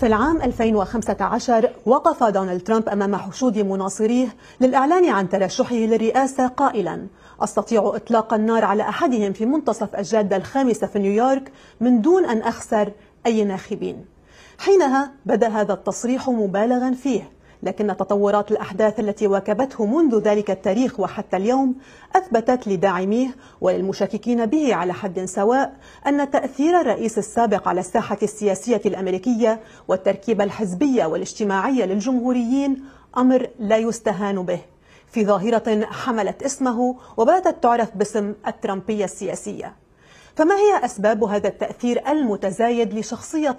في العام 2015 وقف دونالد ترامب أمام حشود مناصريه للإعلان عن ترشحه للرئاسة قائلا أستطيع إطلاق النار على أحدهم في منتصف الجادة الخامسة في نيويورك من دون أن أخسر أي ناخبين حينها بدا هذا التصريح مبالغا فيه لكن تطورات الأحداث التي واكبته منذ ذلك التاريخ وحتى اليوم أثبتت لداعميه وللمشككين به على حد سواء أن تأثير الرئيس السابق على الساحة السياسية الأمريكية والتركيبة الحزبية والاجتماعية للجمهوريين أمر لا يستهان به في ظاهرة حملت اسمه وباتت تعرف باسم الترامبية السياسية فما هي أسباب هذا التأثير المتزايد لشخصية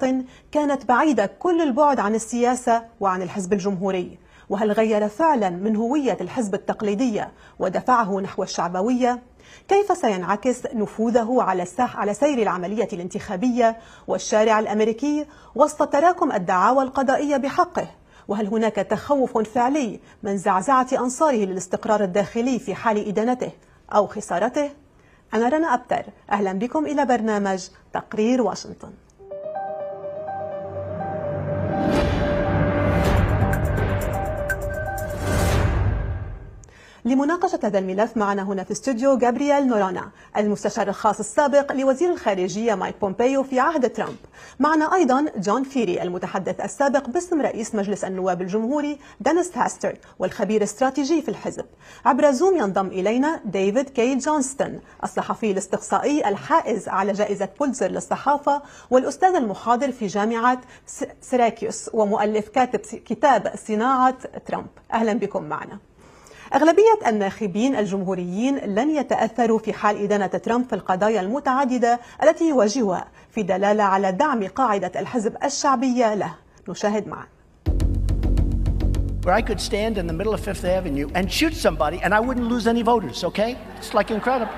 كانت بعيدة كل البعد عن السياسة وعن الحزب الجمهوري؟ وهل غير فعلا من هوية الحزب التقليدية ودفعه نحو الشعبوية؟ كيف سينعكس نفوذه على الساح على سير العملية الانتخابية والشارع الأمريكي وسط تراكم الدعاوى القضائية بحقه؟ وهل هناك تخوف فعلي من زعزعة أنصاره للاستقرار الداخلي في حال إدانته أو خسارته؟ أنا رنا أبتر أهلا بكم إلى برنامج تقرير واشنطن لمناقشة هذا الملف معنا هنا في استوديو جابرييل نورانا المستشار الخاص السابق لوزير الخارجية مايك بومبيو في عهد ترامب معنا أيضا جون فيري المتحدث السابق باسم رئيس مجلس النواب الجمهوري دينيس هاستر والخبير الاستراتيجي في الحزب عبر زوم ينضم إلينا ديفيد كي جونستون الصحفي الاستقصائي الحائز على جائزة بولتزر للصحافة والأستاذ المحاضر في جامعة سيراكيوس ومؤلف كاتب كتاب صناعة ترامب أهلا بكم معنا أغلبية الناخبين الجمهوريين لن يتأثروا في حال إدانة ترامب في القضايا المتعددة التي يواجهها في دلالة على دعم قاعدة الحزب الشعبية له نشاهد معا Where I could stand in the middle of Fifth Avenue and shoot somebody and I wouldn't lose any voters, okay? It's like incredible.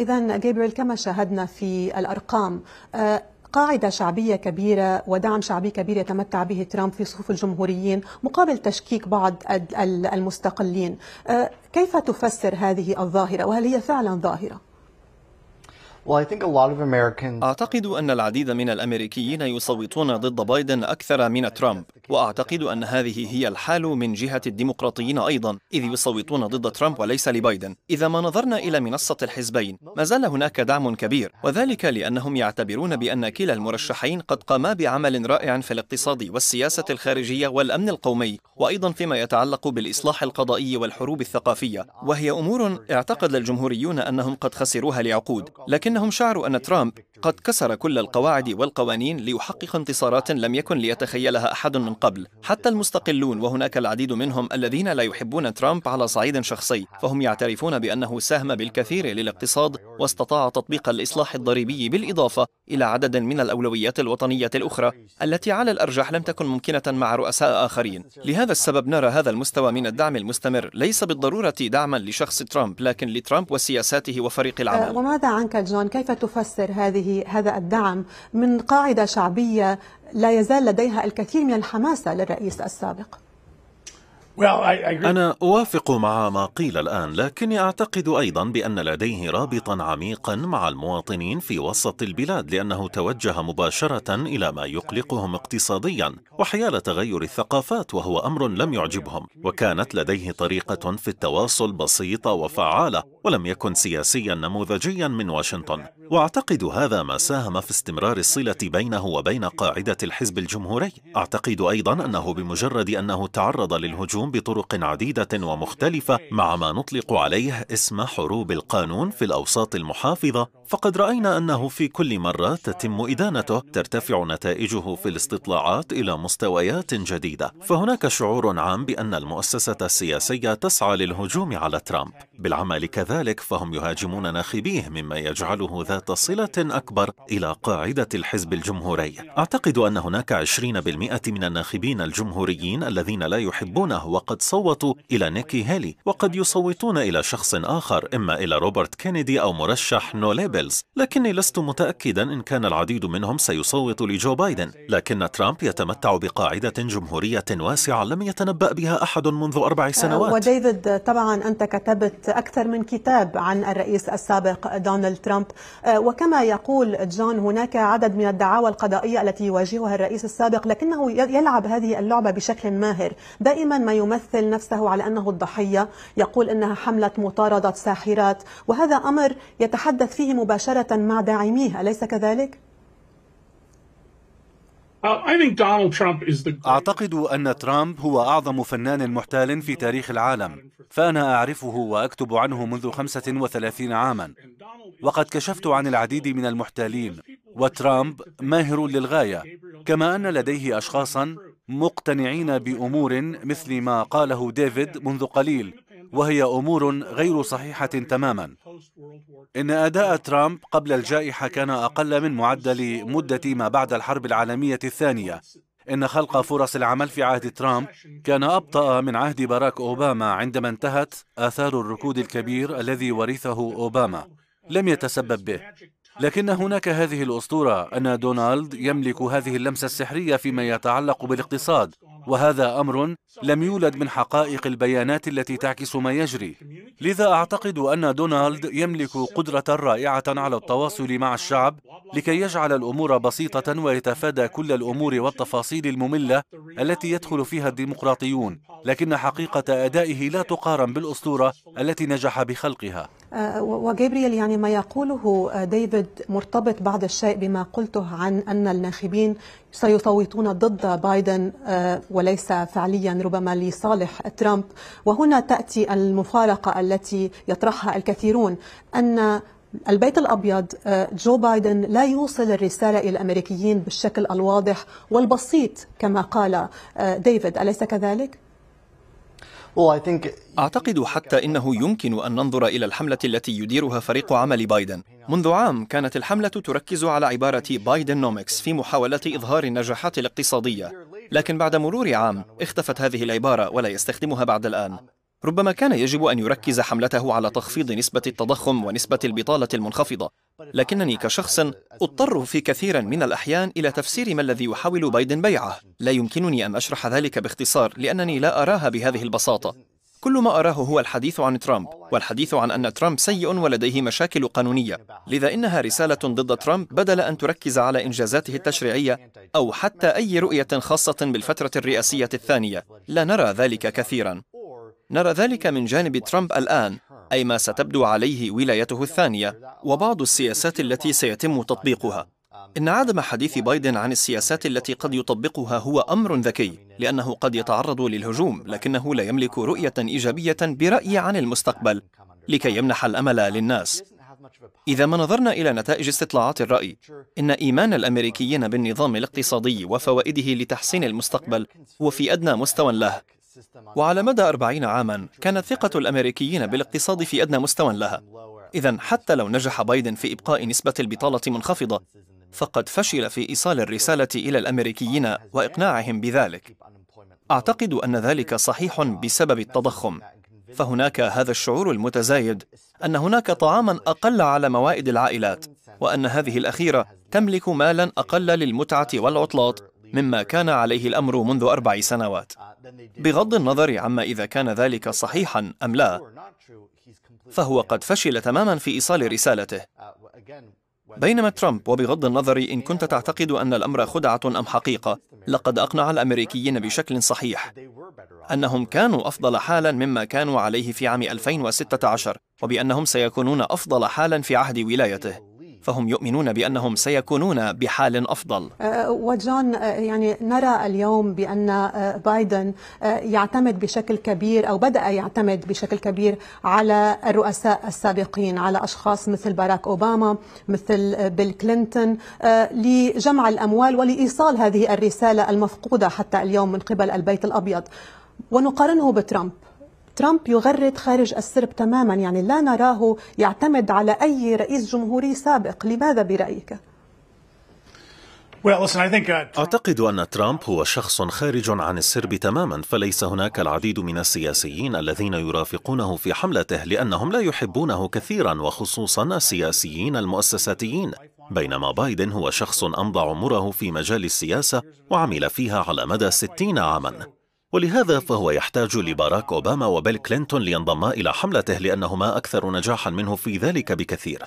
إذا جابريل كما شاهدنا في الأرقام آه، قاعدة شعبية كبيرة ودعم شعبي كبير يتمتع به ترامب في صفوف الجمهوريين مقابل تشكيك بعض المستقلين آه، كيف تفسر هذه الظاهرة وهل هي فعلا ظاهرة؟ أعتقد أن العديد من الأمريكيين يصوتون ضد بايدن أكثر من ترامب وأعتقد أن هذه هي الحال من جهة الديمقراطيين أيضا إذ يصوتون ضد ترامب وليس لبايدن إذا ما نظرنا إلى منصة الحزبين ما زال هناك دعم كبير وذلك لأنهم يعتبرون بأن كلا المرشحين قد قاما بعمل رائع في الاقتصاد والسياسة الخارجية والأمن القومي وأيضا فيما يتعلق بالإصلاح القضائي والحروب الثقافية وهي أمور اعتقد الجمهوريون أنهم قد خسروها لعقود لكن لكنهم شعروا أن ترامب قد كسر كل القواعد والقوانين ليحقق انتصارات لم يكن ليتخيلها أحد من قبل حتى المستقلون وهناك العديد منهم الذين لا يحبون ترامب على صعيد شخصي فهم يعترفون بأنه ساهم بالكثير للاقتصاد واستطاع تطبيق الإصلاح الضريبي بالإضافة إلى عدد من الأولويات الوطنية الأخرى التي على الأرجح لم تكن ممكنة مع رؤساء آخرين لهذا السبب نرى هذا المستوى من الدعم المستمر ليس بالضرورة دعما لشخص ترامب لكن لترامب وسياساته وفريق العمل آه، وماذا عنك جون كيف تفسر هذه هذا الدعم من قاعده شعبيه لا يزال لديها الكثير من الحماسه للرئيس السابق أنا أوافق مع ما قيل الآن لكني أعتقد أيضا بأن لديه رابطا عميقا مع المواطنين في وسط البلاد لأنه توجه مباشرة إلى ما يقلقهم اقتصاديا وحيال تغير الثقافات وهو أمر لم يعجبهم وكانت لديه طريقة في التواصل بسيطة وفعالة ولم يكن سياسيا نموذجيا من واشنطن وأعتقد هذا ما ساهم في استمرار الصلة بينه وبين قاعدة الحزب الجمهوري أعتقد أيضا أنه بمجرد أنه تعرض للهجوم بطرق عديدة ومختلفة مع ما نطلق عليه اسم حروب القانون في الأوساط المحافظة فقد راينا انه في كل مره تتم ادانته ترتفع نتائجه في الاستطلاعات الى مستويات جديده فهناك شعور عام بان المؤسسه السياسيه تسعى للهجوم على ترامب بالعمل كذلك فهم يهاجمون ناخبيه مما يجعله ذات صله اكبر الى قاعده الحزب الجمهوري اعتقد ان هناك 20% من الناخبين الجمهوريين الذين لا يحبونه وقد صوتوا الى نيكي هيلي وقد يصوتون الى شخص اخر اما الى روبرت كينيدي او مرشح نوليبر بيلز لكني لست متأكدا إن كان العديد منهم سيصوت لجو بايدن لكن ترامب يتمتع بقاعدة جمهورية واسعة لم يتنبأ بها أحد منذ أربع آه، سنوات وديفيد طبعا أنت كتبت أكثر من كتاب عن الرئيس السابق دونالد ترامب آه، وكما يقول جون هناك عدد من الدعاوى القضائية التي يواجهها الرئيس السابق لكنه يلعب هذه اللعبة بشكل ماهر دائما ما يمثل نفسه على أنه الضحية يقول أنها حملة مطاردة ساحرات وهذا أمر يتحدث فيه مباشرة مع داعميه أليس كذلك؟ uh, أعتقد أن ترامب هو أعظم فنان محتال في تاريخ العالم فأنا أعرفه وأكتب عنه منذ 35 عاما وقد كشفت عن العديد من المحتالين وترامب ماهر للغاية كما أن لديه أشخاصا مقتنعين بأمور مثل ما قاله ديفيد منذ قليل وهي أمور غير صحيحة تماما إن أداء ترامب قبل الجائحة كان أقل من معدل مدة ما بعد الحرب العالمية الثانية إن خلق فرص العمل في عهد ترامب كان أبطأ من عهد باراك أوباما عندما انتهت آثار الركود الكبير الذي ورثه أوباما لم يتسبب به لكن هناك هذه الأسطورة أن دونالد يملك هذه اللمسة السحرية فيما يتعلق بالاقتصاد وهذا أمر لم يولد من حقائق البيانات التي تعكس ما يجري لذا أعتقد أن دونالد يملك قدرة رائعة على التواصل مع الشعب لكي يجعل الأمور بسيطة ويتفادى كل الأمور والتفاصيل المملة التي يدخل فيها الديمقراطيون لكن حقيقة أدائه لا تقارن بالأسطورة التي نجح بخلقها آه، وجابريل يعني ما يقوله ديفيد مرتبط بعض الشيء بما قلته عن أن الناخبين سيصوتون ضد بايدن آه، وليس فعليا ربما لصالح ترامب وهنا تاتي المفارقه التي يطرحها الكثيرون ان البيت الابيض آه، جو بايدن لا يوصل الرساله الى الامريكيين بالشكل الواضح والبسيط كما قال آه، ديفيد اليس كذلك؟ أعتقد حتى إنه يمكن أن ننظر إلى الحملة التي يديرها فريق عمل بايدن منذ عام كانت الحملة تركز على عبارة بايدن نومكس في محاولة إظهار النجاحات الاقتصادية لكن بعد مرور عام اختفت هذه العبارة ولا يستخدمها بعد الآن ربما كان يجب أن يركز حملته على تخفيض نسبة التضخم ونسبة البطالة المنخفضة لكنني كشخص أضطر في كثير من الأحيان إلى تفسير ما الذي يحاول بايدن بيعه لا يمكنني أن أشرح ذلك باختصار لأنني لا أراها بهذه البساطة كل ما أراه هو الحديث عن ترامب والحديث عن أن ترامب سيء ولديه مشاكل قانونية لذا إنها رسالة ضد ترامب بدل أن تركز على إنجازاته التشريعية أو حتى أي رؤية خاصة بالفترة الرئاسية الثانية لا نرى ذلك كثيراً نرى ذلك من جانب ترامب الآن أي ما ستبدو عليه ولايته الثانية وبعض السياسات التي سيتم تطبيقها إن عدم حديث بايدن عن السياسات التي قد يطبقها هو أمر ذكي لأنه قد يتعرض للهجوم لكنه لا يملك رؤية إيجابية برأي عن المستقبل لكي يمنح الأمل للناس إذا ما نظرنا إلى نتائج استطلاعات الرأي إن إيمان الأمريكيين بالنظام الاقتصادي وفوائده لتحسين المستقبل هو في أدنى مستوى له وعلى مدى أربعين عاما كانت ثقة الأمريكيين بالاقتصاد في أدنى مستوى لها إذا حتى لو نجح بايدن في إبقاء نسبة البطالة منخفضة فقد فشل في إيصال الرسالة إلى الأمريكيين وإقناعهم بذلك أعتقد أن ذلك صحيح بسبب التضخم فهناك هذا الشعور المتزايد أن هناك طعاما أقل على موائد العائلات وأن هذه الأخيرة تملك مالا أقل للمتعة والعطلات مما كان عليه الأمر منذ أربع سنوات بغض النظر عما إذا كان ذلك صحيحا أم لا فهو قد فشل تماما في إيصال رسالته بينما ترامب وبغض النظر إن كنت تعتقد أن الأمر خدعة أم حقيقة لقد أقنع الأمريكيين بشكل صحيح أنهم كانوا أفضل حالا مما كانوا عليه في عام 2016 وبأنهم سيكونون أفضل حالا في عهد ولايته فهم يؤمنون بأنهم سيكونون بحال أفضل أه، وجان أه، يعني نرى اليوم بأن أه، بايدن يعتمد بشكل كبير أو بدأ يعتمد بشكل كبير على الرؤساء السابقين على أشخاص مثل باراك أوباما مثل بيل كلينتون لجمع الأموال ولإيصال هذه الرسالة المفقودة حتى اليوم من قبل البيت الأبيض ونقارنه بترامب ترامب يغرد خارج السرب تماما يعني لا نراه يعتمد على أي رئيس جمهوري سابق لماذا برأيك؟ uh, أعتقد أن ترامب هو شخص خارج عن السرب تماما فليس هناك العديد من السياسيين الذين يرافقونه في حملته لأنهم لا يحبونه كثيرا وخصوصا السياسيين المؤسساتيين بينما بايدن هو شخص أمضى عمره في مجال السياسة وعمل فيها على مدى ستين عاما ولهذا فهو يحتاج لباراك أوباما وبيل كلينتون لينضما إلى حملته لأنهما أكثر نجاحا منه في ذلك بكثير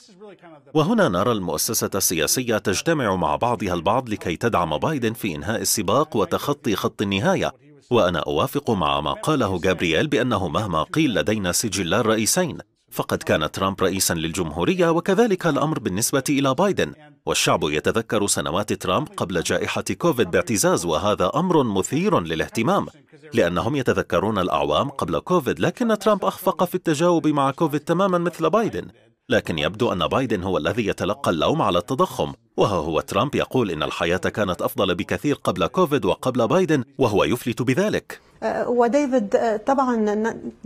وهنا نرى المؤسسة السياسية تجتمع مع بعضها البعض لكي تدعم بايدن في إنهاء السباق وتخطي خط النهاية وأنا أوافق مع ما قاله جابرييل بأنه مهما قيل لدينا سجلا رئيسين فقد كان ترامب رئيسا للجمهورية وكذلك الأمر بالنسبة إلى بايدن والشعب يتذكر سنوات ترامب قبل جائحة كوفيد باعتزاز وهذا أمر مثير للاهتمام لأنهم يتذكرون الأعوام قبل كوفيد لكن ترامب أخفق في التجاوب مع كوفيد تماما مثل بايدن لكن يبدو أن بايدن هو الذي يتلقى اللوم على التضخم وها هو ترامب يقول إن الحياة كانت أفضل بكثير قبل كوفيد وقبل بايدن وهو يفلت بذلك أه، وديفيد أه، طبعا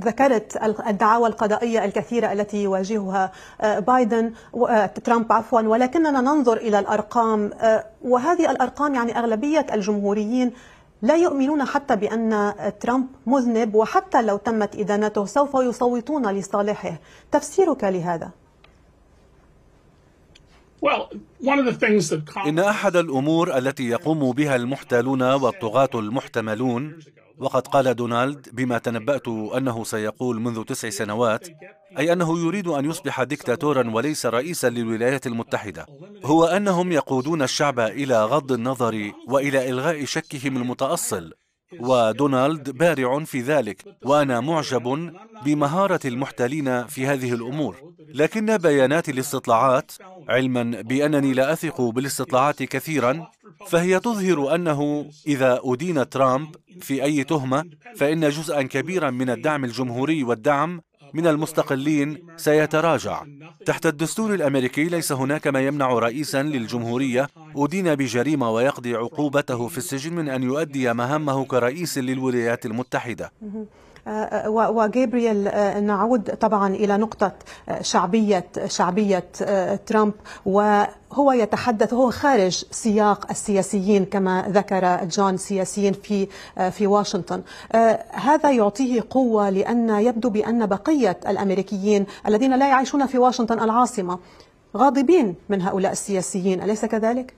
ذكرت الدعاوى القضائية الكثيرة التي يواجهها أه، بايدن ترامب عفوا ولكننا ننظر إلى الأرقام وهذه الأرقام يعني أغلبية الجمهوريين لا يؤمنون حتى بأن ترامب مذنب وحتى لو تمت إدانته سوف يصوتون لصالحه تفسيرك لهذا؟ إن أحد الأمور التي يقوم بها المحتالون والطغاة المحتملون وقد قال دونالد بما تنبأت أنه سيقول منذ تسع سنوات أي أنه يريد أن يصبح دكتاتورا وليس رئيسا للولايات المتحدة هو أنهم يقودون الشعب إلى غض النظر وإلى إلغاء شكهم المتأصل ودونالد بارع في ذلك وانا معجب بمهاره المحتلين في هذه الامور لكن بيانات الاستطلاعات علما بأنني لا أثق بالاستطلاعات كثيرا فهي تظهر أنه إذا أدين ترامب في أي تهمة فإن جزءا كبيرا من الدعم الجمهوري والدعم من المستقلين سيتراجع تحت الدستور الامريكي ليس هناك ما يمنع رئيسا للجمهوريه ادين بجريمه ويقضي عقوبته في السجن من ان يؤدي مهامه كرئيس للولايات المتحده آه، آه، وجابرييل آه، نعود طبعا الى نقطه شعبيه شعبيه ترامب و هو يتحدث هو خارج سياق السياسيين كما ذكر جون سياسيين في في واشنطن هذا يعطيه قوه لان يبدو بان بقيه الامريكيين الذين لا يعيشون في واشنطن العاصمه غاضبين من هؤلاء السياسيين اليس كذلك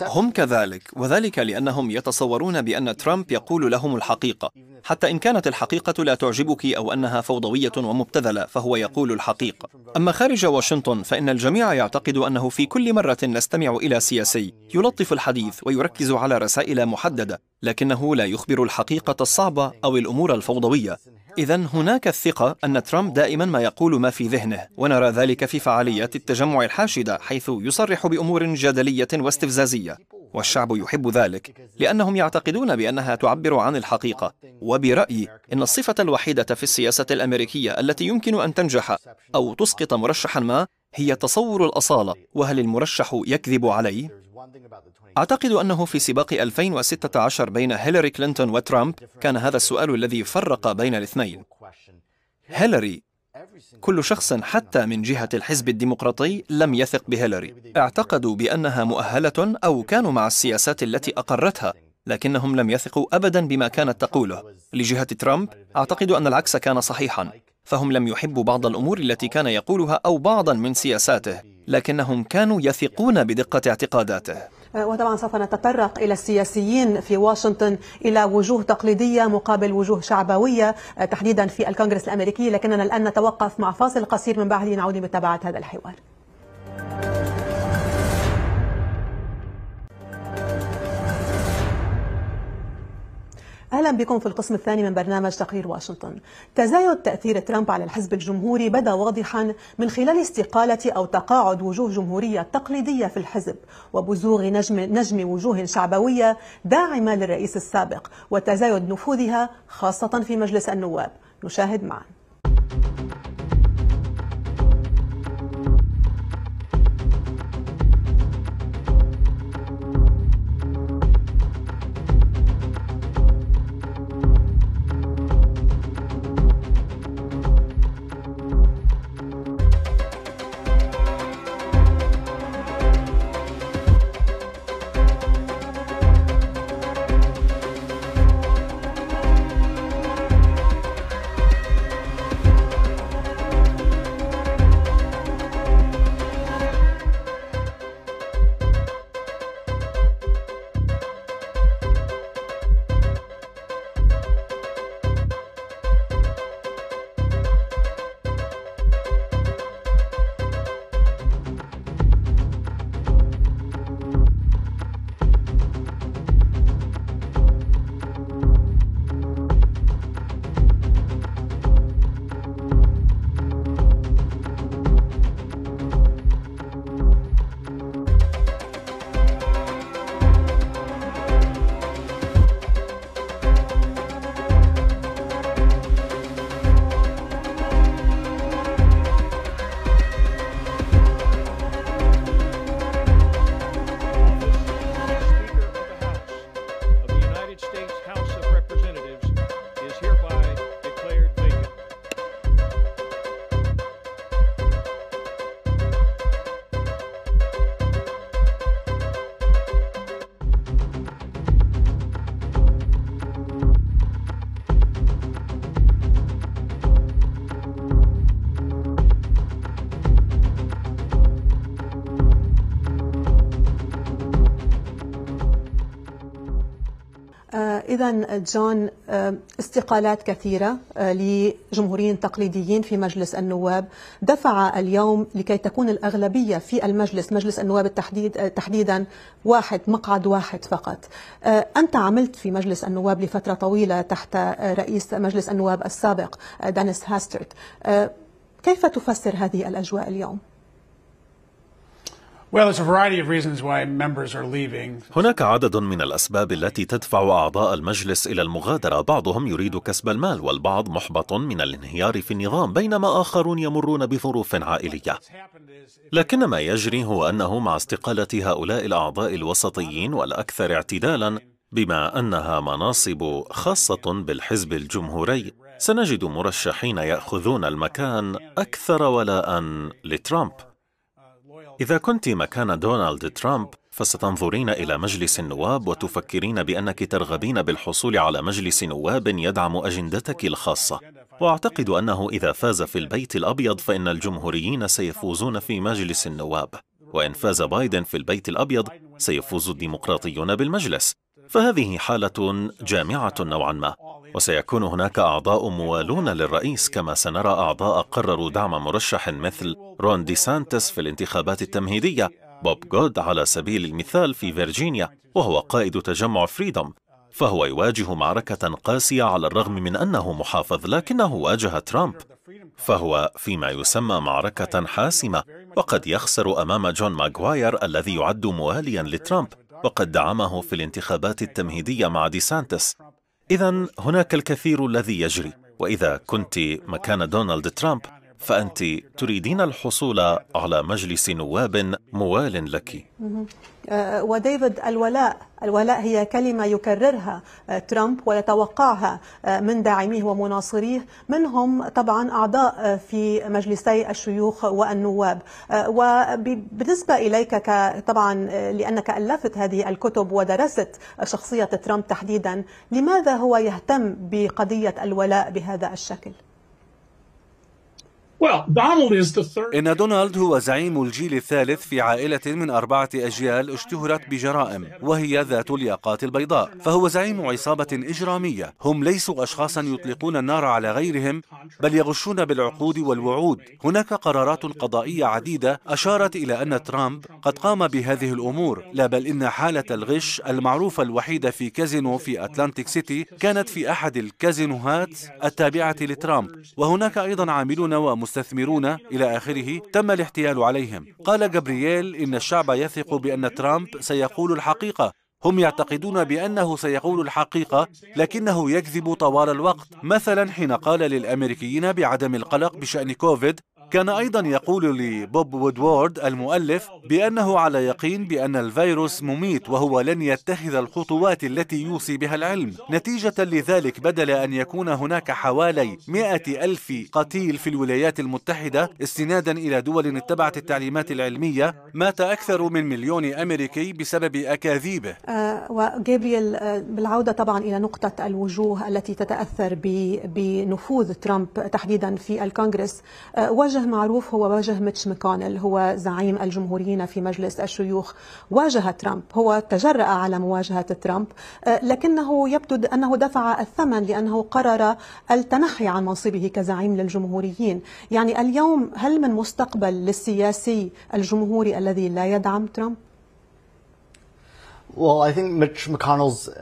هم كذلك وذلك لأنهم يتصورون بأن ترامب يقول لهم الحقيقة حتى إن كانت الحقيقة لا تعجبك أو أنها فوضوية ومبتذلة فهو يقول الحقيقة أما خارج واشنطن فإن الجميع يعتقد أنه في كل مرة نستمع إلى سياسي يلطف الحديث ويركز على رسائل محددة لكنه لا يخبر الحقيقة الصعبة أو الأمور الفوضوية إذا هناك الثقة أن ترامب دائما ما يقول ما في ذهنه ونرى ذلك في فعاليات التجمع الحاشدة حيث يصرح بأمور جدلية واستفزازية والشعب يحب ذلك لأنهم يعتقدون بأنها تعبر عن الحقيقة وبرأيي إن الصفة الوحيدة في السياسة الأمريكية التي يمكن أن تنجح أو تسقط مرشحا ما هي تصور الأصالة وهل المرشح يكذب عليه؟ أعتقد أنه في سباق 2016 بين هيلاري كلينتون وترامب كان هذا السؤال الذي فرق بين الاثنين هيلاري كل شخص حتى من جهة الحزب الديمقراطي لم يثق بهيلاري اعتقدوا بأنها مؤهلة أو كانوا مع السياسات التي أقرتها لكنهم لم يثقوا أبدا بما كانت تقوله لجهة ترامب أعتقد أن العكس كان صحيحا فهم لم يحبوا بعض الأمور التي كان يقولها أو بعضا من سياساته لكنهم كانوا يثقون بدقة اعتقاداته أه، وطبعا سوف نتطرق إلى السياسيين في واشنطن إلى وجوه تقليدية مقابل وجوه شعبوية أه، تحديدا في الكونغرس الأمريكي لكننا الآن نتوقف مع فاصل قصير من بعده نعود لمتابعة هذا الحوار. أهلا بكم في القسم الثاني من برنامج تقرير واشنطن تزايد تأثير ترامب على الحزب الجمهوري بدا واضحا من خلال استقالة أو تقاعد وجوه جمهورية تقليدية في الحزب وبزوغ نجم, نجم وجوه شعبوية داعمة للرئيس السابق وتزايد نفوذها خاصة في مجلس النواب نشاهد معا اذا جون آه، استقالات كثيره آه، لجمهوريين تقليديين في مجلس النواب دفع اليوم لكي تكون الاغلبيه في المجلس مجلس النواب التحديد آه، تحديدا واحد مقعد واحد فقط انت عملت في مجلس النواب لفتره طويله تحت رئيس مجلس النواب السابق دانيس هاسترت كيف تفسر هذه الاجواء اليوم هناك عدد من الأسباب التي تدفع أعضاء المجلس إلى المغادرة بعضهم يريد كسب المال والبعض محبط من الانهيار في النظام بينما آخرون يمرون بظروف عائلية لكن ما يجري هو أنه مع استقالة هؤلاء الأعضاء الوسطيين والأكثر اعتدالا بما أنها مناصب خاصة بالحزب الجمهوري سنجد مرشحين يأخذون المكان أكثر ولاء لترامب إذا كنت مكان دونالد ترامب فستنظرين إلى مجلس النواب وتفكرين بأنك ترغبين بالحصول على مجلس نواب يدعم أجندتك الخاصة وأعتقد أنه إذا فاز في البيت الأبيض فإن الجمهوريين سيفوزون في مجلس النواب وإن فاز بايدن في البيت الأبيض سيفوز الديمقراطيون بالمجلس فهذه حالة جامعة نوعا ما وسيكون هناك أعضاء موالون للرئيس كما سنرى أعضاء قرروا دعم مرشح مثل رون دي سانتس في الانتخابات التمهيدية بوب جود على سبيل المثال في فيرجينيا وهو قائد تجمع فريدوم فهو يواجه معركة قاسية على الرغم من أنه محافظ لكنه واجه ترامب فهو فيما يسمى معركة حاسمة وقد يخسر أمام جون ماغواير الذي يعد مواليا لترامب وقد دعمه في الانتخابات التمهيدية مع ديسانتس إذا هناك الكثير الذي يجري وإذا كنت مكان دونالد ترامب فأنت تريدين الحصول على مجلس نواب موال لك آه، وديفيد الولاء الولاء هي كلمة يكررها آه، ترامب ويتوقعها آه، من داعميه ومناصريه منهم طبعا أعضاء في مجلسي الشيوخ والنواب وبالنسبة إليك طبعا لأنك ألفت هذه الكتب ودرست شخصية ترامب تحديدا لماذا هو يهتم بقضية الولاء بهذا الشكل؟ إن دونالد هو زعيم الجيل الثالث في عائلة من أربعة أجيال اشتهرت بجرائم وهي ذات الياقات البيضاء فهو زعيم عصابة إجرامية هم ليسوا أشخاصا يطلقون النار على غيرهم بل يغشون بالعقود والوعود هناك قرارات قضائية عديدة أشارت إلى أن ترامب قد قام بهذه الأمور لا بل إن حالة الغش المعروفة الوحيدة في كازينو في أتلانتيك سيتي كانت في أحد الكازينوهات التابعة لترامب وهناك أيضا عاملون ومس المستثمرون إلى آخره تم الاحتيال عليهم قال جبرييل إن الشعب يثق بأن ترامب سيقول الحقيقة هم يعتقدون بأنه سيقول الحقيقة لكنه يكذب طوال الوقت مثلا حين قال للأمريكيين بعدم القلق بشأن كوفيد كان أيضا يقول لي بوب وودوارد المؤلف بأنه على يقين بأن الفيروس مميت وهو لن يتخذ الخطوات التي يوصي بها العلم نتيجة لذلك بدل أن يكون هناك حوالي مئة ألف قتيل في الولايات المتحدة استنادا إلى دول اتبعت التعليمات العلمية مات أكثر من مليون أمريكي بسبب أكاذيبه آه، وجابريل آه، بالعودة طبعا إلى نقطة الوجوه التي تتأثر بنفوذ ترامب تحديدا في الكونغرس آه، وجه وجه معروف هو وجه ميتش ميكونيل هو زعيم الجمهوريين في مجلس الشيوخ واجه ترامب هو تجرأ على مواجهة ترامب آه، لكنه يبدو أنه دفع الثمن لأنه قرر التنحي عن منصبه كزعيم للجمهوريين يعني اليوم هل من مستقبل للسياسي الجمهوري الذي لا يدعم ترامب؟ Uh,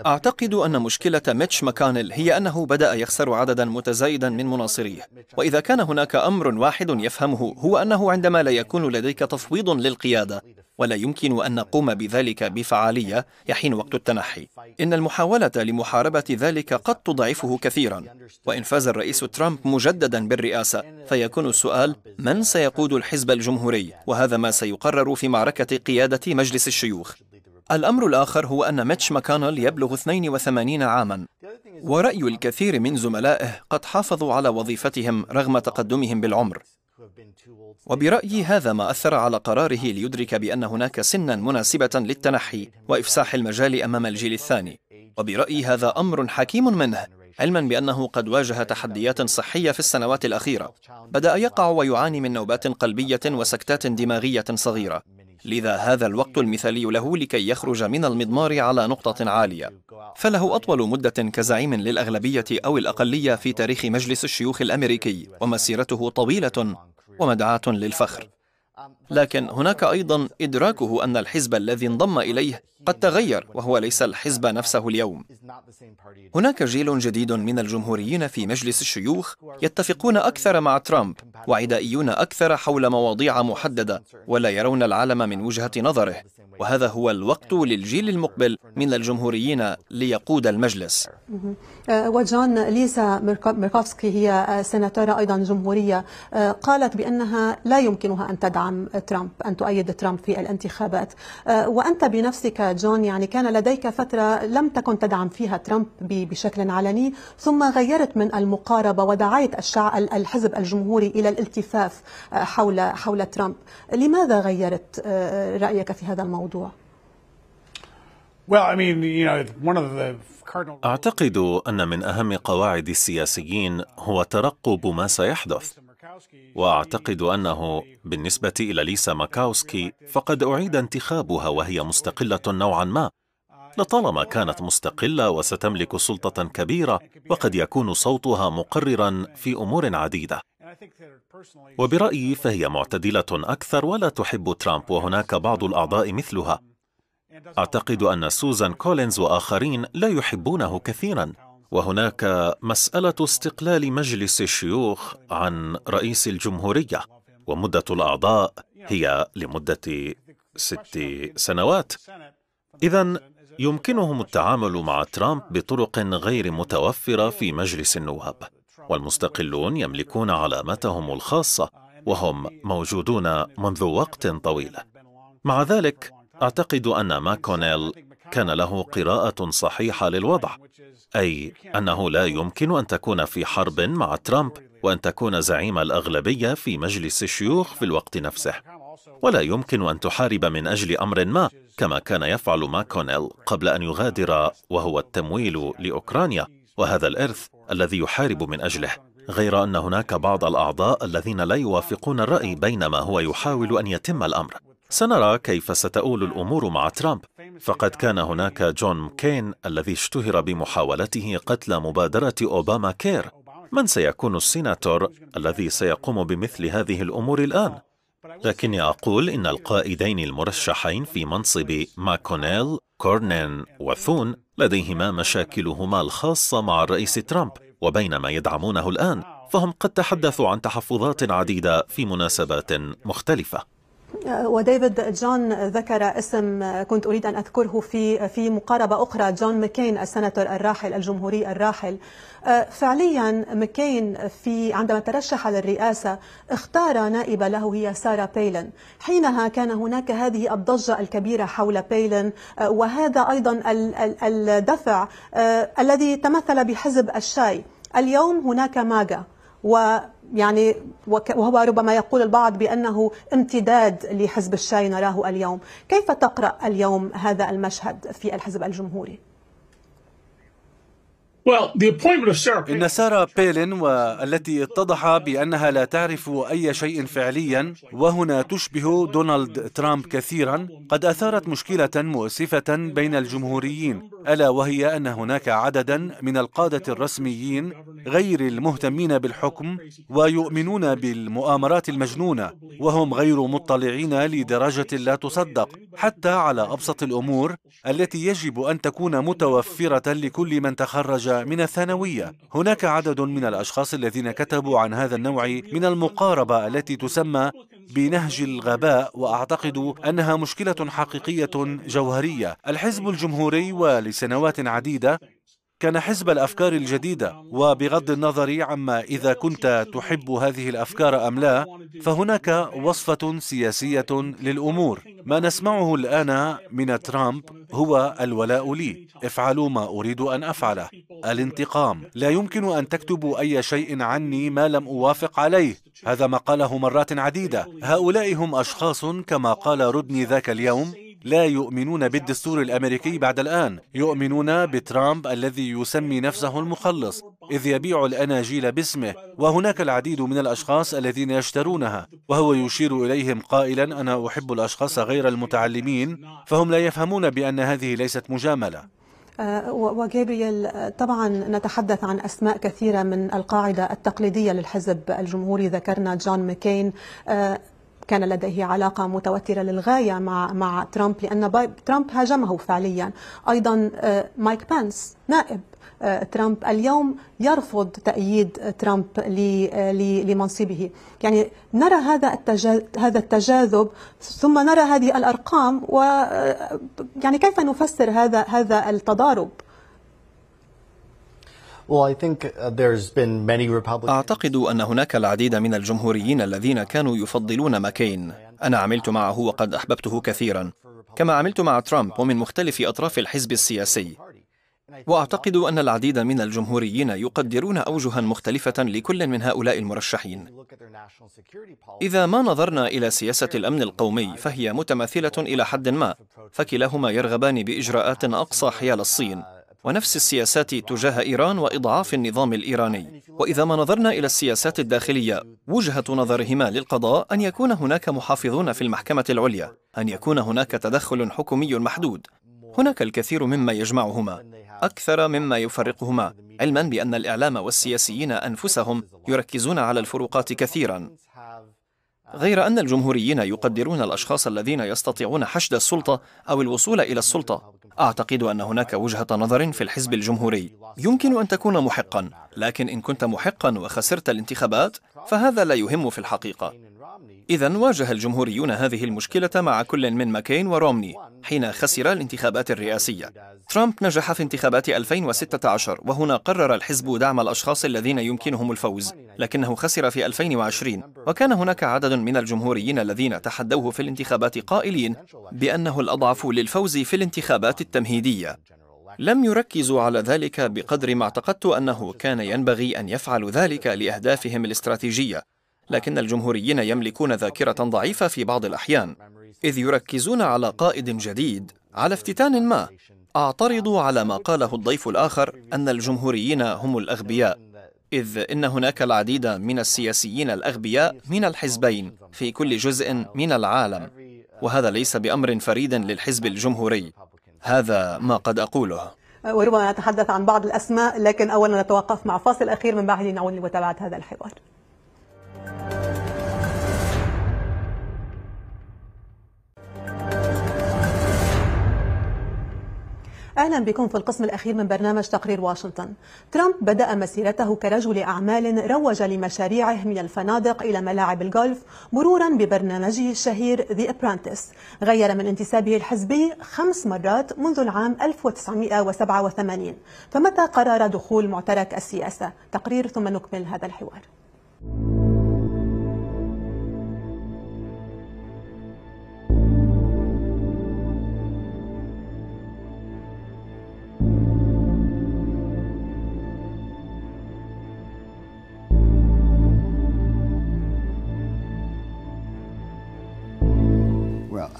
أعتقد أن مشكلة ميتش ماكونيل هي أنه بدأ يخسر عددا متزايدا من مناصريه وإذا كان هناك أمر واحد يفهمه هو أنه عندما لا يكون لديك تفويض للقيادة ولا يمكن أن نقوم بذلك بفعالية يحين وقت التنحي إن المحاولة لمحاربة ذلك قد تضعفه كثيرا وإن فاز الرئيس ترامب مجددا بالرئاسة فيكون السؤال من سيقود الحزب الجمهوري وهذا ما سيقرر في معركة قيادة مجلس الشيوخ الأمر الآخر هو أن ميتش ماكانل يبلغ 82 عاماً ورأي الكثير من زملائه قد حافظوا على وظيفتهم رغم تقدمهم بالعمر وبرأيي هذا ما أثر على قراره ليدرك بأن هناك سنا مناسبة للتنحي وإفساح المجال أمام الجيل الثاني وبرأيي هذا أمر حكيم منه علما بأنه قد واجه تحديات صحية في السنوات الأخيرة بدأ يقع ويعاني من نوبات قلبية وسكتات دماغية صغيرة لذا هذا الوقت المثالي له لكي يخرج من المضمار على نقطة عالية فله أطول مدة كزعيم للأغلبية أو الأقلية في تاريخ مجلس الشيوخ الأمريكي ومسيرته طويلة ومدعاة للفخر لكن هناك أيضا إدراكه أن الحزب الذي انضم إليه قد تغير وهو ليس الحزب نفسه اليوم هناك جيل جديد من الجمهوريين في مجلس الشيوخ يتفقون أكثر مع ترامب وعدائيون أكثر حول مواضيع محددة ولا يرون العالم من وجهة نظره وهذا هو الوقت للجيل المقبل من الجمهوريين ليقود المجلس آه، وجان ليسا ميركوفسكي هي آه، سناتورة أيضا جمهورية آه، قالت بأنها لا يمكنها أن تدعم ترامب أن تؤيد ترامب في الانتخابات وأنت بنفسك جون يعني كان لديك فترة لم تكن تدعم فيها ترامب بشكل علني ثم غيرت من المقاربة ودعيت الشعب الحزب الجمهوري إلى الالتفاف حول حول ترامب لماذا غيرت رأيك في هذا الموضوع؟ الموضوع؟ أعتقد أن من أهم قواعد السياسيين هو ترقب ما سيحدث وأعتقد أنه بالنسبة إلى ليسا ماكاوسكي فقد أعيد انتخابها وهي مستقلة نوعا ما لطالما كانت مستقلة وستملك سلطة كبيرة وقد يكون صوتها مقررا في أمور عديدة وبرأيي فهي معتدلة أكثر ولا تحب ترامب وهناك بعض الأعضاء مثلها أعتقد أن سوزان كولينز وآخرين لا يحبونه كثيرا وهناك مسألة استقلال مجلس الشيوخ عن رئيس الجمهورية ومدة الأعضاء هي لمدة ست سنوات إذا يمكنهم التعامل مع ترامب بطرق غير متوفرة في مجلس النواب والمستقلون يملكون علامتهم الخاصة وهم موجودون منذ وقت طويل مع ذلك أعتقد أن ماكونيل كان له قراءة صحيحة للوضع أي أنه لا يمكن أن تكون في حرب مع ترامب وأن تكون زعيم الأغلبية في مجلس الشيوخ في الوقت نفسه ولا يمكن أن تحارب من أجل أمر ما كما كان يفعل ماكونيل قبل أن يغادر وهو التمويل لأوكرانيا وهذا الارث الذي يحارب من اجله غير ان هناك بعض الاعضاء الذين لا يوافقون الراي بينما هو يحاول ان يتم الامر سنرى كيف ستؤول الامور مع ترامب فقد كان هناك جون كين الذي اشتهر بمحاولته قتل مبادره اوباما كير من سيكون السيناتور الذي سيقوم بمثل هذه الامور الان لكني اقول ان القائدين المرشحين في منصب ماكونيل كورنين وثون لديهما مشاكلهما الخاصة مع الرئيس ترامب وبينما يدعمونه الآن فهم قد تحدثوا عن تحفظات عديدة في مناسبات مختلفة وديفيد جون ذكر اسم كنت اريد ان اذكره في في مقاربه اخرى جون مكين السناتور الراحل الجمهوري الراحل آه، فعليا مكين في عندما ترشح للرئاسه اختار نائبه له هي ساره بيلن حينها كان هناك هذه الضجه الكبيره حول بيلن آه، وهذا ايضا الدفع آه، الذي تمثل بحزب الشاي اليوم هناك ماجا و يعني وهو ربما يقول البعض بأنه امتداد لحزب الشاي نراه اليوم كيف تقرأ اليوم هذا المشهد في الحزب الجمهوري؟ إن سارة بيلين والتي اتضح بأنها لا تعرف أي شيء فعليا وهنا تشبه دونالد ترامب كثيرا قد أثارت مشكلة مؤسفة بين الجمهوريين ألا وهي أن هناك عددا من القادة الرسميين غير المهتمين بالحكم ويؤمنون بالمؤامرات المجنونة وهم غير مطلعين لدرجة لا تصدق حتى على أبسط الأمور التي يجب أن تكون متوفرة لكل من تخرج من الثانوية هناك عدد من الأشخاص الذين كتبوا عن هذا النوع من المقاربة التي تسمى بنهج الغباء وأعتقد أنها مشكلة حقيقية جوهرية الحزب الجمهوري ولسنوات عديدة كان حزب الأفكار الجديدة وبغض النظر عما إذا كنت تحب هذه الأفكار أم لا فهناك وصفة سياسية للأمور ما نسمعه الآن من ترامب هو الولاء لي افعلوا ما أريد أن أفعله الانتقام لا يمكن أن تكتبوا أي شيء عني ما لم أوافق عليه هذا ما قاله مرات عديدة هؤلاء هم أشخاص كما قال رودني ذاك اليوم لا يؤمنون بالدستور الأمريكي بعد الآن يؤمنون بترامب الذي يسمي نفسه المخلص إذ يبيع الأناجيل باسمه وهناك العديد من الأشخاص الذين يشترونها وهو يشير إليهم قائلا أنا أحب الأشخاص غير المتعلمين فهم لا يفهمون بأن هذه ليست مجاملة أه، وجابرييل طبعا نتحدث عن اسماء كثيره من القاعده التقليديه للحزب الجمهوري ذكرنا جون ماكين أه، كان لديه علاقة متوترة للغاية مع مع ترامب لأن ترامب هاجمه فعليا أيضا آه، مايك بانس نائب آه، ترامب اليوم يرفض تأييد ترامب لمنصبه يعني نرى هذا هذا التجاذب ثم نرى هذه الأرقام و آه، يعني كيف نفسر هذا هذا التضارب Uh, أعتقد أن هناك العديد من الجمهوريين الذين كانوا يفضلون ماكين أنا عملت معه وقد أحببته كثيرا كما عملت مع ترامب ومن مختلف أطراف الحزب السياسي وأعتقد أن العديد من الجمهوريين يقدرون أوجها مختلفة لكل من هؤلاء المرشحين إذا ما نظرنا إلى سياسة الأمن القومي فهي متماثلة إلى حد ما فكلاهما يرغبان بإجراءات أقصى حيال الصين ونفس السياسات تجاه إيران وإضعاف النظام الإيراني وإذا ما نظرنا إلى السياسات الداخلية وجهة نظرهما للقضاء أن يكون هناك محافظون في المحكمة العليا أن يكون هناك تدخل حكومي محدود هناك الكثير مما يجمعهما أكثر مما يفرقهما علما بأن الإعلام والسياسيين أنفسهم يركزون على الفروقات كثيرا غير أن الجمهوريين يقدرون الأشخاص الذين يستطيعون حشد السلطة أو الوصول إلى السلطة أعتقد أن هناك وجهة نظر في الحزب الجمهوري يمكن أن تكون محقا لكن إن كنت محقا وخسرت الانتخابات فهذا لا يهم في الحقيقة إذا واجه الجمهوريون هذه المشكلة مع كل من ماكين ورومني حين خسر الانتخابات الرئاسية ترامب نجح في انتخابات 2016 وهنا قرر الحزب دعم الأشخاص الذين يمكنهم الفوز لكنه خسر في 2020 وكان هناك عدد من الجمهوريين الذين تحدوه في الانتخابات قائلين بأنه الأضعف للفوز في الانتخابات التمهيدية لم يركزوا على ذلك بقدر ما اعتقدت أنه كان ينبغي أن يفعلوا ذلك لأهدافهم الاستراتيجية لكن الجمهوريين يملكون ذاكرة ضعيفة في بعض الأحيان إذ يركزون على قائد جديد على افتتان ما أعترض على ما قاله الضيف الآخر أن الجمهوريين هم الأغبياء إذ إن هناك العديد من السياسيين الأغبياء من الحزبين في كل جزء من العالم وهذا ليس بأمر فريد للحزب الجمهوري هذا ما قد أقوله وربما نتحدث عن بعض الأسماء لكن أولا نتوقف مع فاصل أخير من بعد نعود لمتابعة هذا الحوار أهلا بكم في القسم الأخير من برنامج تقرير واشنطن ترامب بدأ مسيرته كرجل أعمال روج لمشاريعه من الفنادق إلى ملاعب الجولف مرورا ببرنامجه الشهير The Apprentice غير من انتسابه الحزبي خمس مرات منذ العام 1987 فمتى قرر دخول معترك السياسة؟ تقرير ثم نكمل هذا الحوار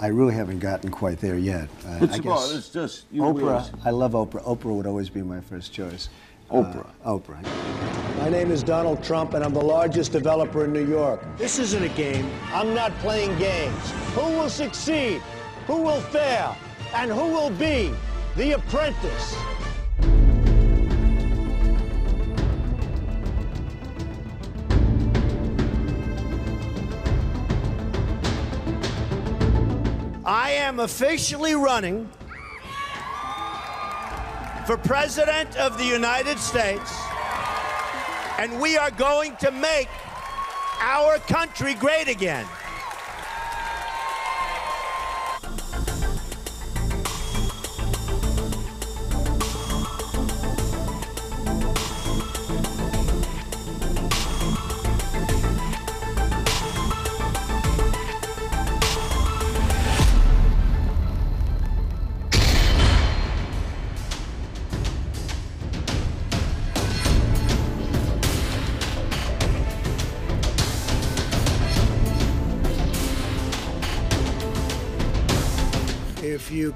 I really haven't gotten quite there yet. Uh, it's I about, it's just you I love Oprah. Oprah would always be my first choice. Uh, Oprah. Uh, Oprah. My name is Donald Trump, and I'm the largest developer in New York. This isn't a game. I'm not playing games. Who will succeed? Who will fail? And who will be the apprentice? I am officially running for President of the United States, and we are going to make our country great again.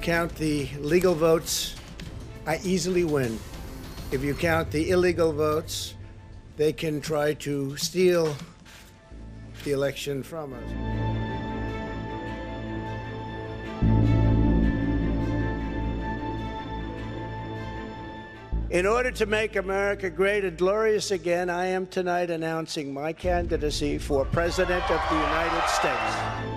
count the legal votes, I easily win. If you count the illegal votes, they can try to steal the election from us. In order to make America great and glorious again, I am tonight announcing my candidacy for President of the United States.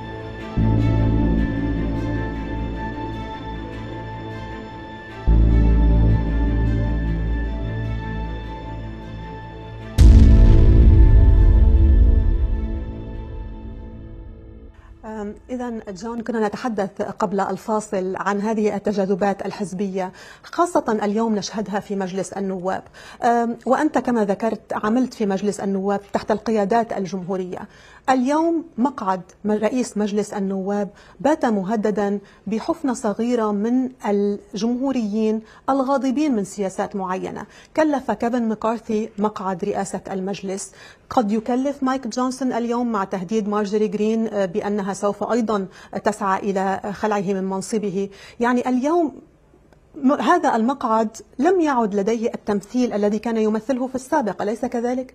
إذا جون كنا نتحدث قبل الفاصل عن هذه التجاذبات الحزبية خاصة اليوم نشهدها في مجلس النواب وأنت كما ذكرت عملت في مجلس النواب تحت القيادات الجمهورية اليوم مقعد رئيس مجلس النواب بات مهددا بحفنة صغيرة من الجمهوريين الغاضبين من سياسات معينة كلف كيفن مكارثي مقعد رئاسة المجلس قد يكلف مايك جونسون اليوم مع تهديد مارجري جرين آه، بأنها سوف أيضا تسعى إلى خلعه من منصبه يعني اليوم هذا المقعد لم يعد لديه التمثيل الذي كان يمثله في السابق أليس كذلك؟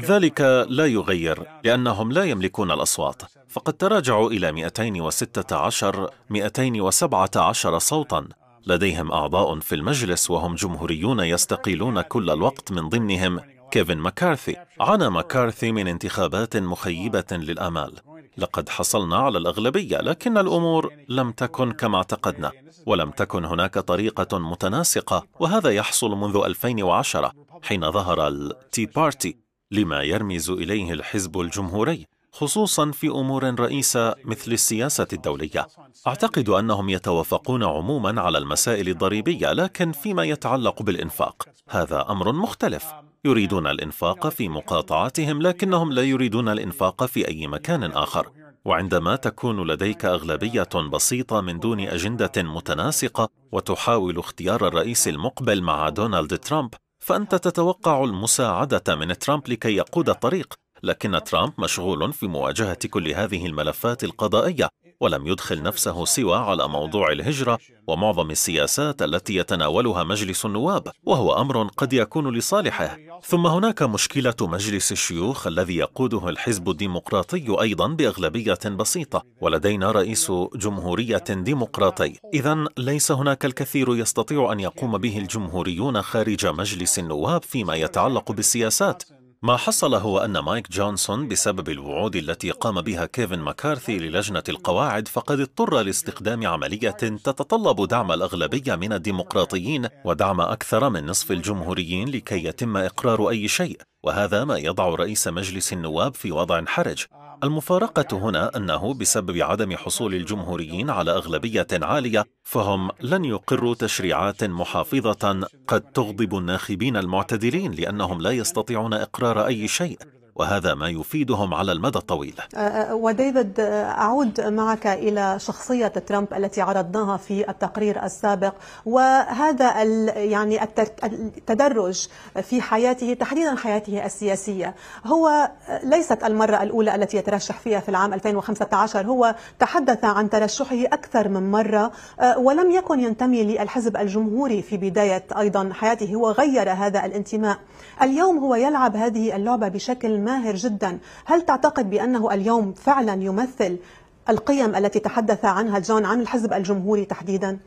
ذلك لا يغير لأنهم لا يملكون الأصوات فقد تراجعوا إلى 216 217 صوتا لديهم أعضاء في المجلس وهم جمهوريون يستقيلون كل الوقت من ضمنهم كيفن مكارثي عانى مكارثي من انتخابات مخيبة للأمال لقد حصلنا على الأغلبية لكن الأمور لم تكن كما اعتقدنا ولم تكن هناك طريقة متناسقة وهذا يحصل منذ 2010 حين ظهر التي بارتي لما يرمز إليه الحزب الجمهوري خصوصا في امور رئيسه مثل السياسه الدوليه اعتقد انهم يتوافقون عموما على المسائل الضريبيه لكن فيما يتعلق بالانفاق هذا امر مختلف يريدون الانفاق في مقاطعتهم لكنهم لا يريدون الانفاق في اي مكان اخر وعندما تكون لديك اغلبيه بسيطه من دون اجنده متناسقه وتحاول اختيار الرئيس المقبل مع دونالد ترامب فانت تتوقع المساعده من ترامب لكي يقود الطريق لكن ترامب مشغول في مواجهة كل هذه الملفات القضائية ولم يدخل نفسه سوى على موضوع الهجرة ومعظم السياسات التي يتناولها مجلس النواب وهو أمر قد يكون لصالحه ثم هناك مشكلة مجلس الشيوخ الذي يقوده الحزب الديمقراطي أيضا بأغلبية بسيطة ولدينا رئيس جمهورية ديمقراطي إذا ليس هناك الكثير يستطيع أن يقوم به الجمهوريون خارج مجلس النواب فيما يتعلق بالسياسات ما حصل هو أن مايك جونسون بسبب الوعود التي قام بها كيفن مكارثي للجنة القواعد فقد اضطر لاستخدام عملية تتطلب دعم الأغلبية من الديمقراطيين ودعم أكثر من نصف الجمهوريين لكي يتم إقرار أي شيء وهذا ما يضع رئيس مجلس النواب في وضع حرج المفارقة هنا أنه بسبب عدم حصول الجمهوريين على أغلبية عالية فهم لن يقروا تشريعات محافظة قد تغضب الناخبين المعتدلين لأنهم لا يستطيعون إقرار أي شيء وهذا ما يفيدهم على المدى الطويل أه، أه، وديفيد أه، أعود معك إلى شخصية ترامب التي عرضناها في التقرير السابق وهذا يعني التدرج في حياته تحديدا حياته السياسية هو ليست المرة الأولى التي يترشح فيها في العام 2015 هو تحدث عن ترشحه أكثر من مرة ولم يكن ينتمي للحزب الجمهوري في بداية أيضا حياته هو غير هذا الانتماء اليوم هو يلعب هذه اللعبة بشكل ماهر جدا هل تعتقد بأنه اليوم فعلا يمثل القيم التي تحدث عنها جون عن الحزب الجمهوري تحديدا؟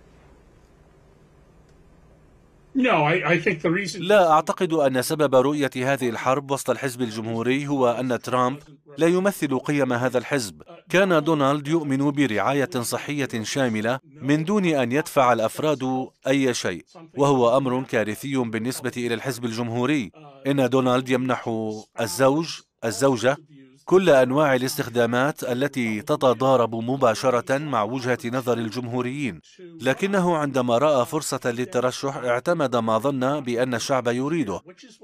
لا أعتقد أن سبب رؤية هذه الحرب وسط الحزب الجمهوري هو أن ترامب لا يمثل قيم هذا الحزب كان دونالد يؤمن برعاية صحية شاملة من دون أن يدفع الأفراد أي شيء وهو أمر كارثي بالنسبة إلى الحزب الجمهوري إن دونالد يمنح الزوج الزوجة كل أنواع الاستخدامات التي تتضارب مباشرة مع وجهة نظر الجمهوريين لكنه عندما رأى فرصة للترشح اعتمد ما ظن بأن الشعب يريده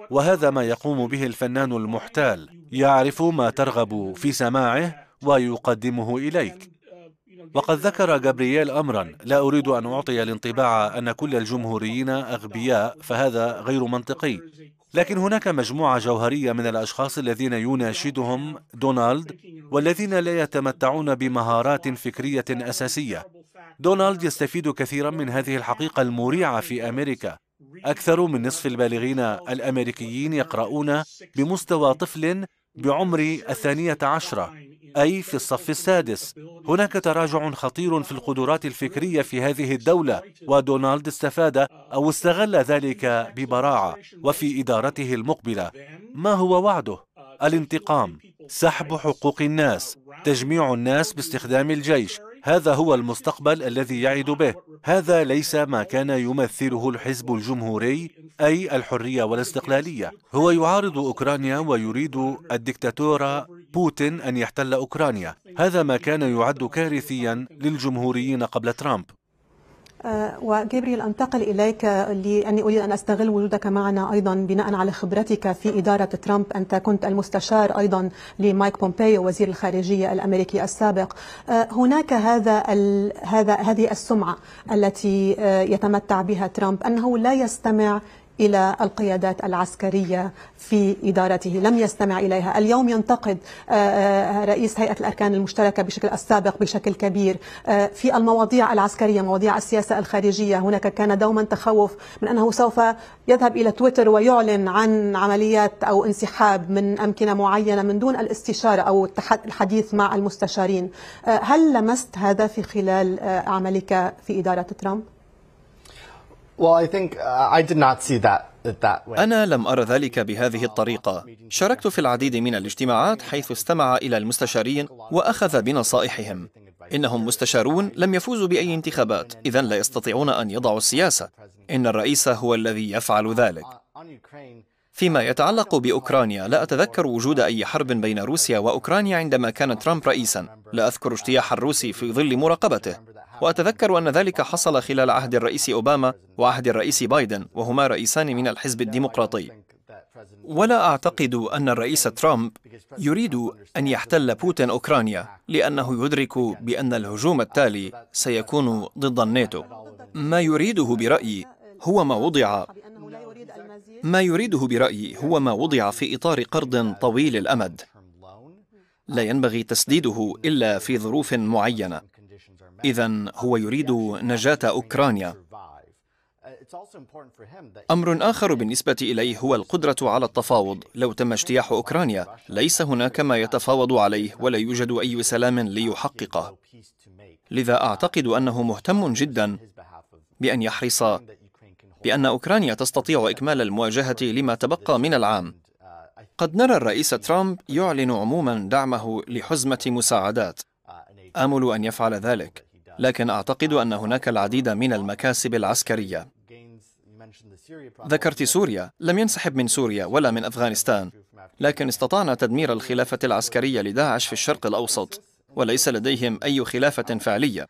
وهذا ما يقوم به الفنان المحتال يعرف ما ترغب في سماعه ويقدمه إليك وقد ذكر جابرييل أمرا لا أريد أن أعطي الانطباع أن كل الجمهوريين أغبياء فهذا غير منطقي لكن هناك مجموعة جوهرية من الأشخاص الذين يناشدهم دونالد والذين لا يتمتعون بمهارات فكرية أساسية دونالد يستفيد كثيرا من هذه الحقيقة المريعة في أمريكا أكثر من نصف البالغين الأمريكيين يقرؤون بمستوى طفل بعمر الثانية عشرة أي في الصف السادس هناك تراجع خطير في القدرات الفكرية في هذه الدولة ودونالد استفاد أو استغل ذلك ببراعة وفي إدارته المقبلة ما هو وعده؟ الانتقام سحب حقوق الناس تجميع الناس باستخدام الجيش هذا هو المستقبل الذي يعد به هذا ليس ما كان يمثله الحزب الجمهوري أي الحرية والاستقلالية هو يعارض أوكرانيا ويريد الدكتاتورة بوتين أن يحتل أوكرانيا هذا ما كان يعد كارثيا للجمهوريين قبل ترامب أه، وجبريل أنتقل إليك لأني أريد أن أستغل وجودك معنا أيضا بناء على خبرتك في إدارة ترامب أنت كنت المستشار أيضا لمايك بومبيو وزير الخارجية الأمريكي السابق أه، هناك هذا ال... هذا هذه السمعة التي أه، يتمتع بها ترامب أنه لا يستمع إلى القيادات العسكرية في إدارته لم يستمع إليها اليوم ينتقد آه، آه، رئيس هيئة الأركان المشتركة بشكل السابق بشكل كبير آه، في المواضيع العسكرية مواضيع السياسة الخارجية هناك كان دوما تخوف من أنه سوف يذهب إلى تويتر ويعلن عن عمليات أو انسحاب من أمكنة معينة من دون الاستشارة أو الحديث مع المستشارين هل لمست هذا في خلال عملك في إدارة ترامب؟ Uh, أنا لم أرى ذلك بهذه الطريقة. شاركت في العديد من الاجتماعات حيث استمع إلى المستشارين وأخذ بنصائحهم. إنهم مستشارون لم يفوزوا بأي انتخابات، إذا لا يستطيعون أن يضعوا السياسة. إن الرئيس هو الذي يفعل ذلك. فيما يتعلق بأوكرانيا لا أتذكر وجود أي حرب بين روسيا وأوكرانيا عندما كان ترامب رئيسا لا أذكر اجتياح الروسي في ظل مراقبته وأتذكر أن ذلك حصل خلال عهد الرئيس أوباما وعهد الرئيس بايدن وهما رئيسان من الحزب الديمقراطي ولا أعتقد أن الرئيس ترامب يريد أن يحتل بوتين أوكرانيا لأنه يدرك بأن الهجوم التالي سيكون ضد الناتو ما يريده برأيي هو ما وضع ما يريده برأيي هو ما وضع في إطار قرض طويل الأمد لا ينبغي تسديده إلا في ظروف معينة إذا هو يريد نجاة أوكرانيا أمر آخر بالنسبة إليه هو القدرة على التفاوض لو تم اجتياح أوكرانيا ليس هناك ما يتفاوض عليه ولا يوجد أي سلام ليحققه لذا أعتقد أنه مهتم جدا بأن يحرص بأن أوكرانيا تستطيع إكمال المواجهة لما تبقى من العام قد نرى الرئيس ترامب يعلن عموما دعمه لحزمة مساعدات آمل أن يفعل ذلك لكن أعتقد أن هناك العديد من المكاسب العسكرية ذكرت سوريا لم ينسحب من سوريا ولا من أفغانستان لكن استطعنا تدمير الخلافة العسكرية لداعش في الشرق الأوسط وليس لديهم أي خلافة فعلية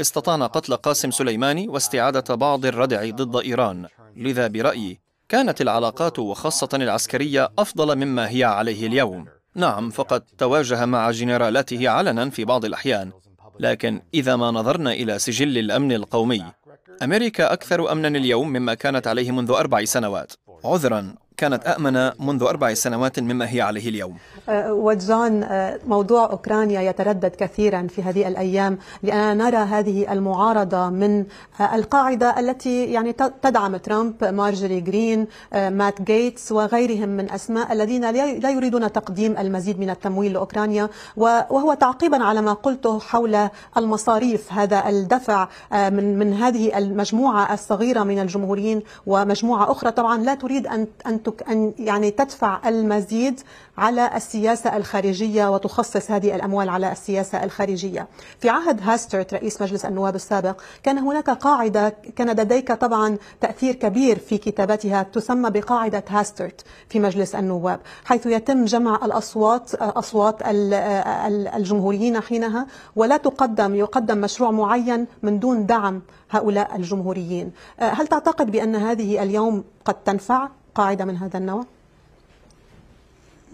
استطعنا قتل قاسم سليماني واستعادة بعض الردع ضد إيران لذا برأيي كانت العلاقات وخاصة العسكرية أفضل مما هي عليه اليوم نعم فقد تواجه مع جنرالاته علنا في بعض الأحيان لكن إذا ما نظرنا إلى سجل الأمن القومي أمريكا أكثر أمنا اليوم مما كانت عليه منذ أربع سنوات عذرا كانت أأمن منذ أربع سنوات مما هي عليه اليوم أه، وجون أه، موضوع أوكرانيا يتردد كثيرا في هذه الأيام لأننا نرى هذه المعارضة من أه، القاعدة التي يعني تدعم ترامب مارجري جرين مات جيتس وغيرهم من أسماء الذين لا يريدون تقديم المزيد من التمويل لأوكرانيا وهو تعقيبا على ما قلته حول المصاريف هذا الدفع من من هذه المجموعة الصغيرة من الجمهوريين ومجموعة أخرى طبعا لا تريد أن أن يعني تدفع المزيد على السياسة الخارجية وتخصص هذه الأموال على السياسة الخارجية في عهد هاسترت رئيس مجلس النواب السابق كان هناك قاعدة كان لديك طبعا تأثير كبير في كتابتها تسمى بقاعدة هاسترت في مجلس النواب حيث يتم جمع الأصوات أصوات الجمهوريين حينها ولا تقدم يقدم مشروع معين من دون دعم هؤلاء الجمهوريين أه، هل تعتقد بأن هذه اليوم قد تنفع قاعدة من هذا النوع؟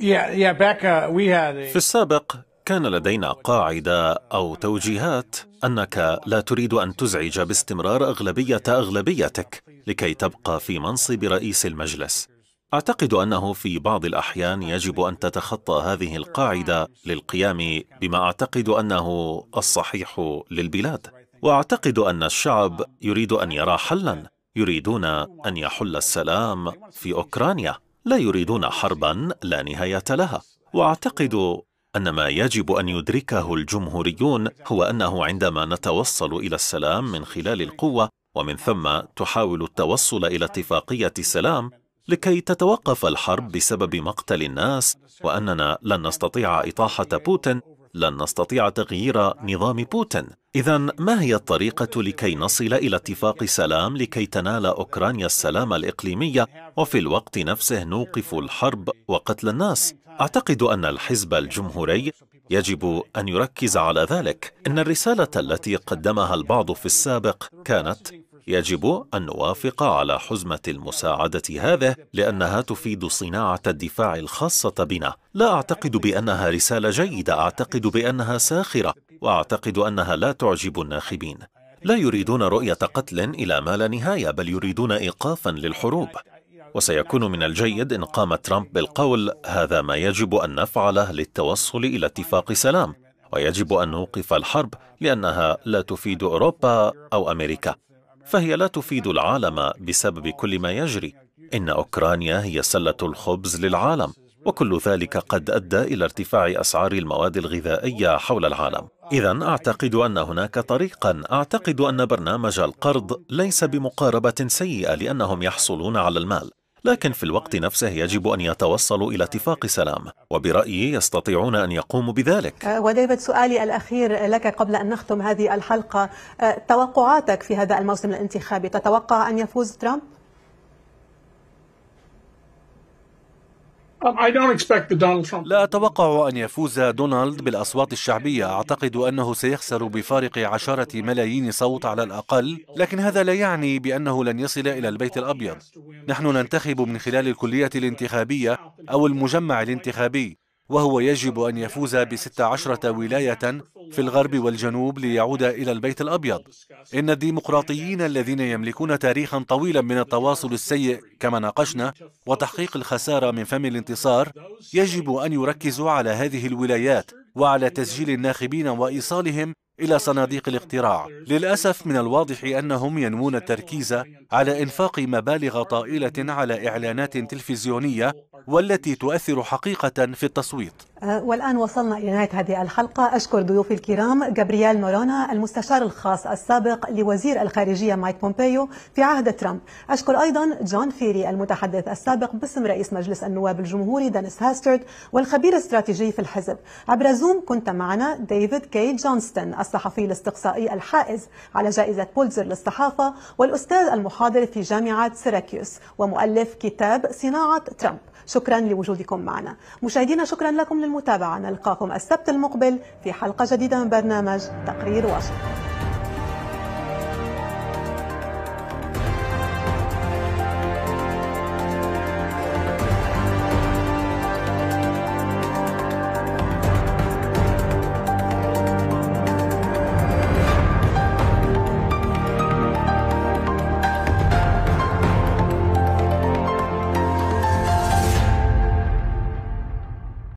uh, في السابق كان لدينا قاعدة أو توجيهات أنك لا تريد أن تزعج باستمرار أغلبية أغلبيتك لكي تبقى في منصب رئيس المجلس. أعتقد أنه في بعض الأحيان يجب أن تتخطى هذه القاعدة للقيام بما أعتقد أنه الصحيح للبلاد. وأعتقد أن الشعب يريد أن يرى حلاً يريدون أن يحل السلام في أوكرانيا لا يريدون حربا لا نهاية لها وأعتقد أن ما يجب أن يدركه الجمهوريون هو أنه عندما نتوصل إلى السلام من خلال القوة ومن ثم تحاول التوصل إلى اتفاقية سلام لكي تتوقف الحرب بسبب مقتل الناس وأننا لن نستطيع إطاحة بوتين لن نستطيع تغيير نظام بوتين إذا ما هي الطريقة لكي نصل إلى اتفاق سلام لكي تنال أوكرانيا السلام الإقليمية وفي الوقت نفسه نوقف الحرب وقتل الناس؟ أعتقد أن الحزب الجمهوري يجب أن يركز على ذلك إن الرسالة التي قدمها البعض في السابق كانت يجب أن نوافق على حزمة المساعدة هذه لأنها تفيد صناعة الدفاع الخاصة بنا لا أعتقد بأنها رسالة جيدة أعتقد بأنها ساخرة وأعتقد أنها لا تعجب الناخبين لا يريدون رؤية قتل إلى ما لا نهاية بل يريدون إيقافا للحروب وسيكون من الجيد إن قام ترامب بالقول هذا ما يجب أن نفعله للتوصل إلى اتفاق سلام ويجب أن نوقف الحرب لأنها لا تفيد أوروبا أو أمريكا فهي لا تفيد العالم بسبب كل ما يجري إن أوكرانيا هي سلة الخبز للعالم وكل ذلك قد أدى إلى ارتفاع أسعار المواد الغذائية حول العالم إذا أعتقد أن هناك طريقا أعتقد أن برنامج القرض ليس بمقاربة سيئة لأنهم يحصلون على المال لكن في الوقت نفسه يجب أن يتوصلوا إلى اتفاق سلام وبرأيي يستطيعون أن يقوموا بذلك أه، وديفيد سؤالي الأخير لك قبل أن نختم هذه الحلقة أه، توقعاتك في هذا الموسم الانتخابي تتوقع أن يفوز ترامب؟ Um, لا أتوقع أن يفوز دونالد بالأصوات الشعبية أعتقد أنه سيخسر بفارق عشرة ملايين صوت على الأقل لكن هذا لا يعني بأنه لن يصل إلى البيت الأبيض نحن ننتخب من خلال الكلية الانتخابية أو المجمع الانتخابي وهو يجب أن يفوز بستة عشرة ولاية في الغرب والجنوب ليعود إلى البيت الأبيض إن الديمقراطيين الذين يملكون تاريخا طويلا من التواصل السيء كما ناقشنا وتحقيق الخسارة من فم الانتصار يجب أن يركزوا على هذه الولايات وعلى تسجيل الناخبين وإيصالهم إلى صناديق الاقتراع للأسف من الواضح أنهم ينمون التركيز على إنفاق مبالغ طائلة على إعلانات تلفزيونية والتي تؤثر حقيقة في التصويت أه، والآن وصلنا إلى نهاية هذه الحلقة أشكر ضيوفي الكرام جابرييل نورونا المستشار الخاص السابق لوزير الخارجية مايك بومبيو في عهد ترامب أشكر أيضا جون فيري المتحدث السابق باسم رئيس مجلس النواب الجمهوري دانيس هاسترد والخبير الاستراتيجي في الحزب عبر زوم اليوم كنت معنا ديفيد كي جونستون الصحفي الاستقصائي الحائز على جائزة بولزر للصحافة والأستاذ المحاضر في جامعة سيراكيوس ومؤلف كتاب صناعة ترامب شكرا لوجودكم معنا مشاهدينا شكرا لكم للمتابعة نلقاكم السبت المقبل في حلقة جديدة من برنامج تقرير واشنطن